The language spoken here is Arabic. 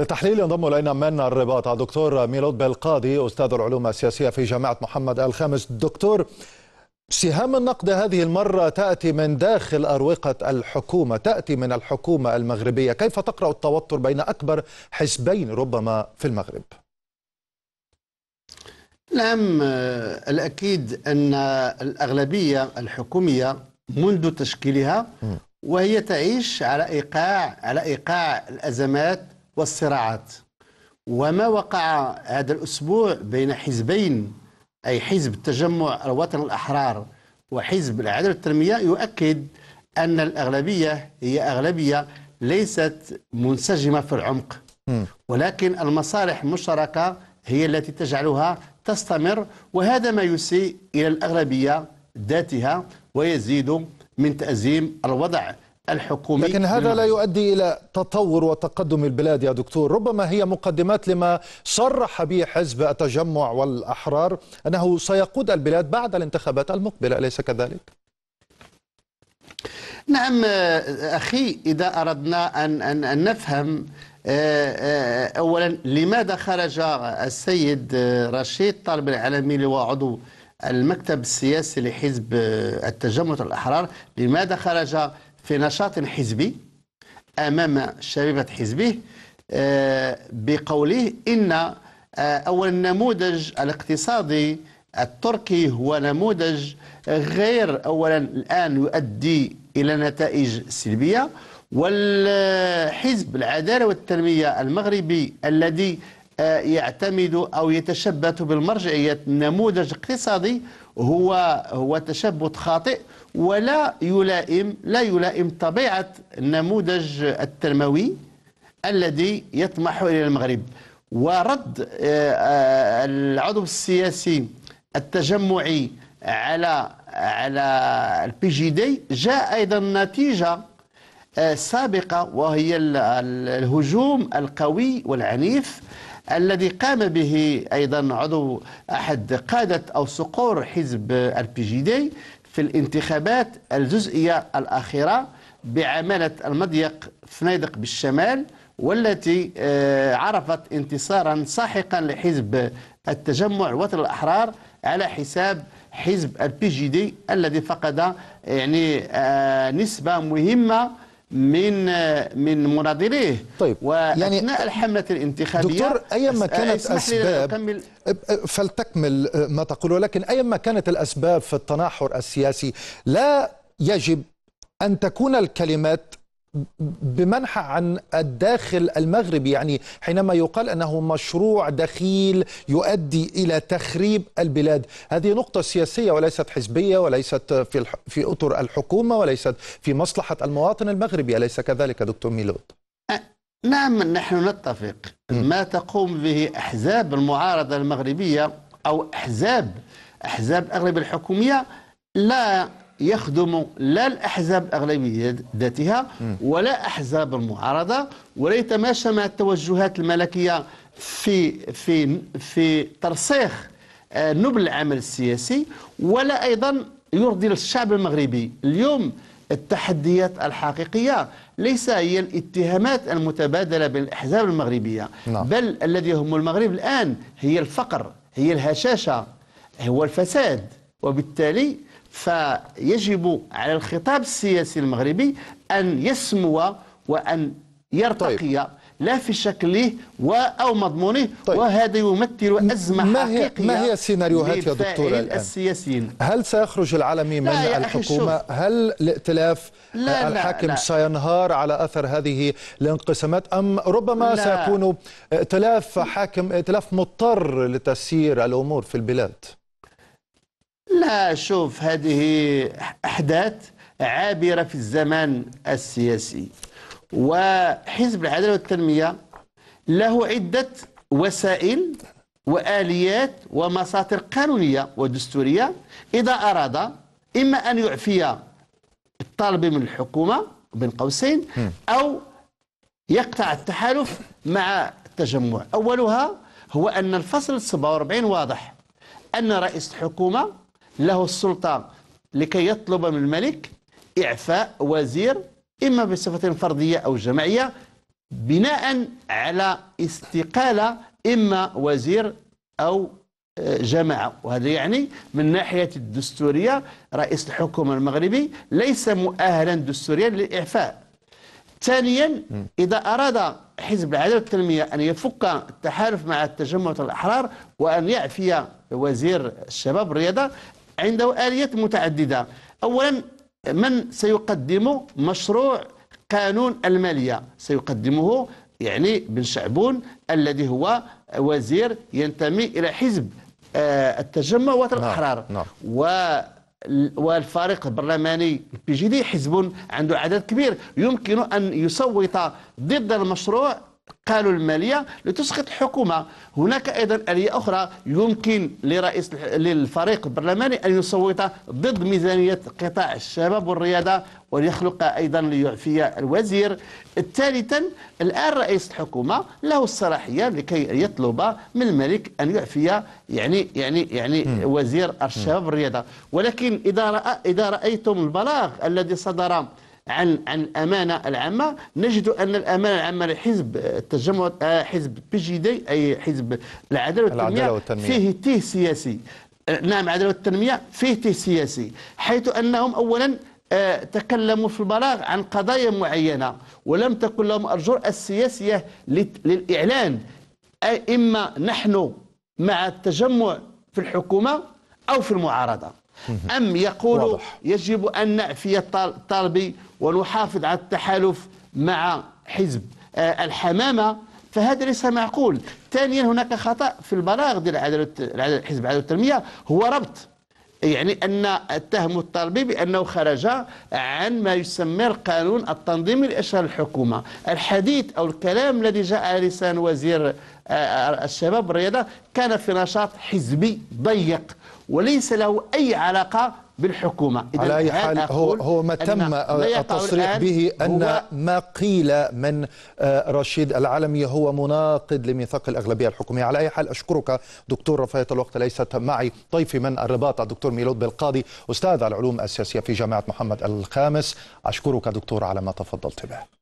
لتحليل ينضم الينا من الرباط دكتور ميلود بلقاضي استاذ العلوم السياسيه في جامعه محمد الخامس دكتور سهام النقد هذه المره تاتي من داخل اروقه الحكومه تاتي من الحكومه المغربيه كيف تقرا التوتر بين اكبر حزبين ربما في المغرب نعم الاكيد ان الاغلبيه الحكوميه منذ تشكيلها وهي تعيش على ايقاع على ايقاع الازمات والصراعات وما وقع هذا الأسبوع بين حزبين أي حزب التجمع الوطني الأحرار وحزب العدالة والتنمية يؤكد أن الأغلبية هي أغلبية ليست منسجمة في العمق ولكن المصالح المشتركة هي التي تجعلها تستمر وهذا ما يسيء إلى الأغلبية ذاتها ويزيد من تأزيم الوضع الحكومي لكن هذا لا يؤدي إلى تطور وتقدم البلاد يا دكتور ربما هي مقدمات لما صرح به حزب التجمع والأحرار أنه سيقود البلاد بعد الانتخابات المقبلة أليس كذلك؟ نعم أخي إذا أردنا أن, أن, أن نفهم آه، آه، أولا لماذا خرج السيد آه، رشيد طالب العالمي اللي هو عضو المكتب السياسي لحزب التجمع الأحرار لماذا خرج في نشاط حزبي أمام شبيبة حزبه آه، بقوله إن آه، أول النموذج الاقتصادي التركي هو نموذج غير أولا الآن يؤدي إلى نتائج سلبية والحزب العدالة والتنمية المغربي الذي آه، يعتمد أو يتشبث بالمرجعية نموذج اقتصادي هو هو تشبث خاطئ ولا يلائم لا يلائم طبيعه النموذج التنموي الذي يطمح الى المغرب ورد آه، آه، العضو السياسي التجمعي على على البي جي دي جاء ايضا نتيجه آه، سابقه وهي الهجوم القوي والعنيف الذي قام به أيضا عضو أحد قادة أو صقور حزب دي في الانتخابات الجزئية الأخيرة بعمالة المضيق فنيدق بالشمال والتي آه، عرفت انتصارا ساحقا لحزب التجمع الوطني الأحرار على حساب حزب البي جي دي الذي فقد يعني آه، نسبة مهمة من من مناضليه طيب واثناء يعني الحمله الانتخابيه دكتور ايما كانت اسباب فلتكمل أه، ما تقول ولكن ايما كانت الاسباب في التناحر السياسي لا يجب ان تكون الكلمات بمنحى عن الداخل المغربي يعني حينما يقال انه مشروع دخيل يؤدي الى تخريب البلاد هذه نقطه سياسيه وليست حزبيه وليست في الح... في اطر الحكومه وليست في مصلحه المواطن المغربي اليس كذلك دكتور ميلود نعم نحن نتفق ما تقوم به احزاب المعارضه المغربيه او احزاب احزاب الاغلبيه الحكوميه لا يخدم لا الأحزاب الأغلبية ذاتها ولا أحزاب المعارضة ولا يتماشى مع التوجهات الملكية في في في ترسيخ آه، نبل العمل السياسي ولا أيضا يرضي الشعب المغربي اليوم التحديات الحقيقية ليس هي الاتهامات المتبادلة بين الأحزاب المغربية لا. نعم. بل الذي يهم المغرب الآن هي الفقر هي الهشاشة هو الفساد وبالتالي فيجب على الخطاب السياسي المغربي أن يسمو وأن يرتقي طيب. لا في شكله أو مضمونه طيب. وهذا يمثل أزمة ما هي حقيقية ما هي السيناريوهات يا دكتور الآن؟ هل سيخرج العالمي من الحكومة؟ هل الائتلاف لا آه، الحاكم لا لا. سينهار على أثر هذه الانقسامات أم ربما لا. سيكون ائتلاف حاكم ائتلاف مضطر لتسيير الأمور في البلاد؟ لا شوف هذه أحداث عابرة في الزمان السياسي وحزب العداله والتنميه له عده وسائل واليات ومساطر قانونيه ودستوريه اذا اراد اما ان يعفي الطالب من الحكومه بين قوسين او يقطع التحالف مع التجمع اولها هو ان الفصل 47 واضح ان رئيس الحكومه له السلطة لكي يطلب من الملك إعفاء وزير إما بصفة فردية أو جماعية بناء على استقالة إما وزير أو آه، جماعة وهذا يعني من ناحية الدستورية رئيس الحكومة المغربي ليس مؤهلا دستوريا للإعفاء ثانيا إذا أراد حزب العداله والتنميه ان يفك التحالف مع التجمع الاحرار وان يعفي وزير الشباب والرياضه عنده آليات متعددة أولا من سيقدم مشروع قانون المالية سيقدمه يعني بن شعبون الذي هو وزير ينتمي إلى حزب آه، التجمع ووطن نعم، الأحرار نعم. والفريق البرلماني البي جي دي حزب عنده عدد كبير يمكن أن يصوت ضد المشروع قالوا المالية لتسقط الحكومة هناك أيضا آلية أخرى يمكن لرئيس للفريق البرلماني أن يصوت ضد ميزانية قطاع الشباب والرياضة وليخلق أيضا ليعفي الوزير ثالثا الآن رئيس الحكومة له الصلاحية لكي يطلب من الملك أن يعفي يعني يعني يعني م. وزير الشباب والرياضة ولكن إذا رأى إذا رأيتم البلاغ الذي صدر عن عن الامانه العامه نجد ان الامانه العامه لحزب التجمع آه، حزب بي جي دي اي حزب العداله والتنميه, العدالة والتنمية. فيه تيه سياسي آه، نعم العداله والتنميه فيه تيه سياسي حيث انهم اولا آه، تكلموا في البلاغ عن قضايا معينه ولم تكن لهم الجرأه السياسيه للاعلان اما نحن مع التجمع في الحكومه او في المعارضه أم يقول يجب أن نعفي الطالبي ونحافظ على التحالف مع حزب آه، الحمامة فهذا ليس معقول ثانيا هناك خطأ في البلاغ ديال حزب العدالة والتنمية هو ربط يعني أن اتهموا الطالبي بأنه خرج عن ما يسمى القانون التنظيمي لإشغال الحكومة الحديث أو الكلام الذي جاء على لسان وزير آه، آه، الشباب والرياضة كان في نشاط حزبي ضيق وليس له أي علاقة بالحكومة إذا على أي حال هو, هو ما تم التصريح به أن ما قيل من آه، رشيد العلمي هو مناقض لميثاق الأغلبية الحكومية على أي حال أشكرك دكتور رفاية الوقت ليست معي ضيفي من الرباط الدكتور ميلود بالقاضي أستاذ العلوم السياسية في جامعة محمد الخامس أشكرك دكتور على ما تفضلت به